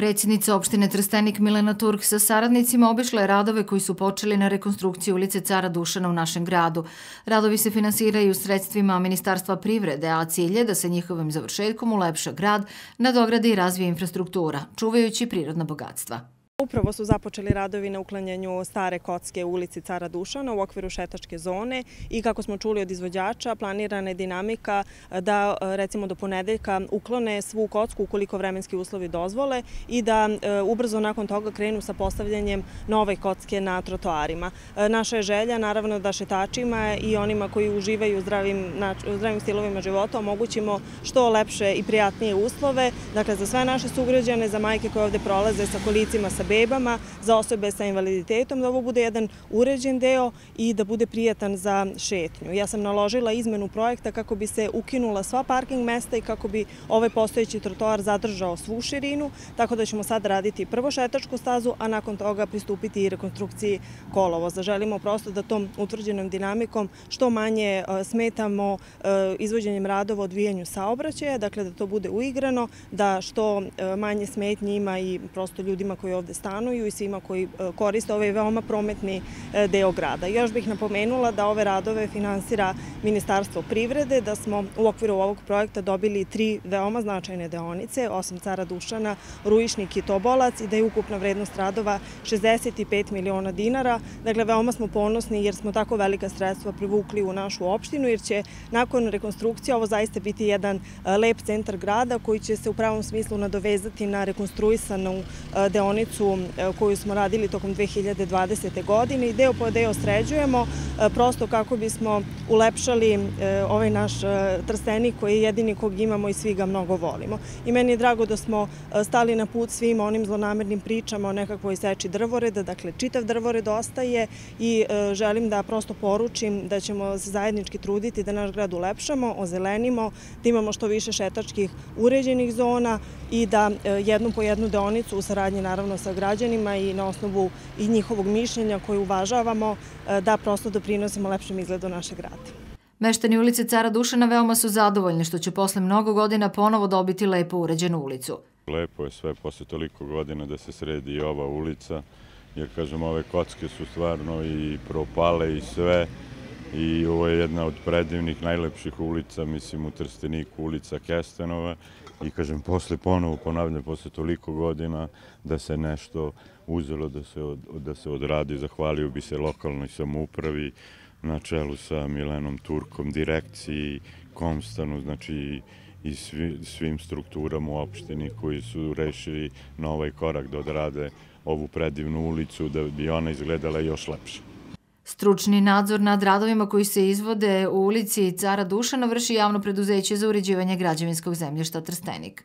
Predsjednica opštine Trstenik Milena Turk sa saradnicima obišla je radove koji su počeli na rekonstrukciji ulice Cara Dušana u našem gradu. Radovi se finansiraju sredstvima Ministarstva privrede, a cilj je da se njihovim završetkom ulepša grad, nadogradi i razvije infrastruktura, čuvajući prirodna bogatstva. Upravo su započeli radovi na uklanjanju stare kocke u ulici Cara Dušana u okviru šetačke zone i kako smo čuli od izvođača planirana je dinamika da recimo do ponedeljka uklone svu kocku ukoliko vremenski uslovi dozvole i da e, ubrzo nakon toga krenu sa postavljanjem nove kocke na trotoarima. E, naša je želja naravno da šetačima i onima koji uživaju zdravim, zdravim stilovima života omogućimo što lepše i prijatnije uslove, dakle za sve naše sugrađane, za majke koje ovde prolaze sa kolicima, sa bebama, za osobe sa invaliditetom, da ovo bude jedan uređen deo i da bude prijatan za šetnju. Ja sam naložila izmenu projekta kako bi se ukinula sva parking mesta i kako bi ovaj postojeći trotoar zadržao svu širinu, tako da ćemo sad raditi prvo šetačku stazu, a nakon toga pristupiti i rekonstrukciji kolovoza. Želimo prosto da tom utvrđenom dinamikom što manje e, smetamo e, izvođenjem radova odvijenju saobraćaja, dakle da to bude uigrano, da što e, manje smetnji ima i prosto ljudima koji ovde stanuju i svima koji e, koriste ovaj veoma prometni e, deo grada. Još bih napomenula da ove radove finansira Ministarstvo privrede, da smo u okviru ovog projekta dobili tri veoma značajne deonice, Osam cara Dušana, Rujišnik i Tobolac i da je ukupna vrednost radova 65 miliona dinara. Dakle, veoma smo ponosni jer smo tako velika sredstva privukli u našu opštinu jer će nakon rekonstrukcije ovo zaista biti jedan e, lep centar grada koji će se u pravom smislu nadovezati na rekonstruisanu deonicu E, koju smo radili tokom 2020. godine i deo po deo sređujemo, e, prosto kako bismo ulepšali e, ovaj naš trstenik koji je jedini kog imamo i svi ga mnogo volimo. I meni je drago da smo stali na put svim onim zlonamernim pričama o nekakvoj seči drvoreda, dakle čitav drvored ostaje i želim da prosto poručim da ćemo se zajednički truditi da naš grad ulepšamo, ozelenimo, da imamo što više šetačkih uređenih zona i da jednu po jednu deonicu u saradnji naravno sa građanima i na osnovu i njihovog mišljenja koje uvažavamo e, da prosto doprinosimo lepšem izgledu naše grada. Meštani ulice Cara Dušana veoma su zadovoljni što će posle mnogo godina ponovo dobiti lepo uređenu ulicu. Lepo je sve posle toliko godina da se sredi i ova ulica, jer kažem ove kocke su stvarno i propale i sve i ovo je jedna od predivnih, najlepših ulica, mislim u Trsteniku, ulica Kestenova i kažem, posle ponovo ponavljam, posle toliko godina da se nešto uzelo da se, da se odradi, zahvalio bi se lokalnoj samoupravi na čelu sa Milenom Turkom, direkciji, Komstanu, znači i svim strukturama u opštini koji su rešili na ovaj korak da odrade ovu predivnu ulicu da bi ona izgledala još lepše. Stručni nadzor nad radovima koji se izvode u ulici Cara Dušana vrši javno preduzeće za uređivanje građevinskog zemljišta Trstenik.